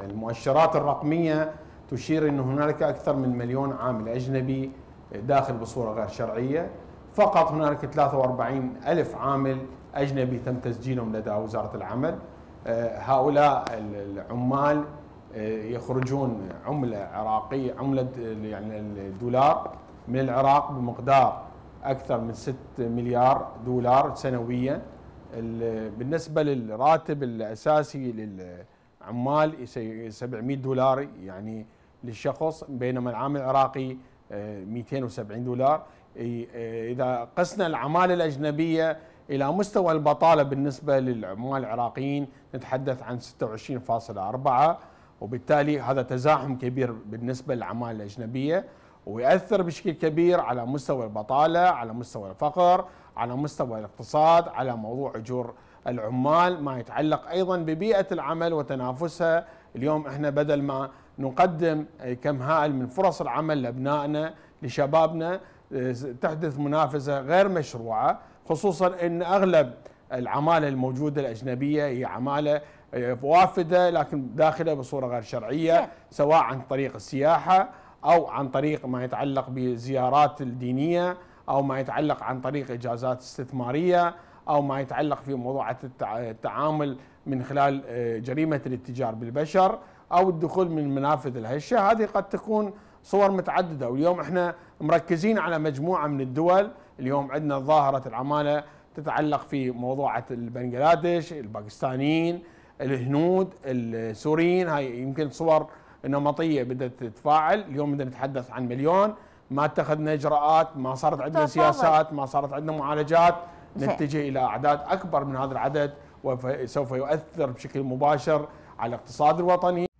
المؤشرات الرقمية تشير أن هنالك أكثر من مليون عامل أجنبي داخل بصورة غير شرعية فقط هنالك 43 ألف عامل أجنبي تم تسجيلهم لدى وزارة العمل آه، هؤلاء العمال آه، يخرجون عملة عراقية عملة يعني الدولار من العراق بمقدار أكثر من 6 مليار دولار سنويا بالنسبة للراتب الأساسي لل عمال 700 دولار يعني للشخص بينما العامل العراقي 270 آه، دولار آه، اذا قسنا العماله الاجنبيه الى مستوى البطاله بالنسبه للعمال العراقيين نتحدث عن 26.4 وبالتالي هذا تزاحم كبير بالنسبه للعماله الاجنبيه ويأثر بشكل كبير على مستوى البطاله على مستوى الفقر على مستوى الاقتصاد على موضوع اجور العمال ما يتعلق أيضا ببيئة العمل وتنافسها اليوم احنا بدل ما نقدم كم هائل من فرص العمل لأبنائنا لشبابنا آه، تحدث منافسة غير مشروعة خصوصا أن أغلب العمالة الموجودة الأجنبية هي عمالة آه، وافدة لكن داخلة بصورة غير شرعية سواء عن طريق السياحة أو عن طريق ما يتعلق بالزيارات الدينية أو ما يتعلق عن طريق إجازات استثمارية أو ما يتعلق في موضوع التعامل من خلال آه، جريمة الاتجار بالبشر أو الدخول من منافذ الهشة هذه قد تكون صور متعددة واليوم احنا مركزين على مجموعة من الدول اليوم عندنا ظاهرة العمالة تتعلق في موضوع البنغلاديش الباكستانيين الهنود السوريين هاي يمكن صور نمطيه بدات تتفاعل اليوم بدنا نتحدث عن مليون ما اتخذنا اجراءات ما صارت عندنا سياسات ما صارت عندنا معالجات نتجه الى اعداد اكبر من هذا العدد وسوف يؤثر بشكل مباشر على الاقتصاد الوطني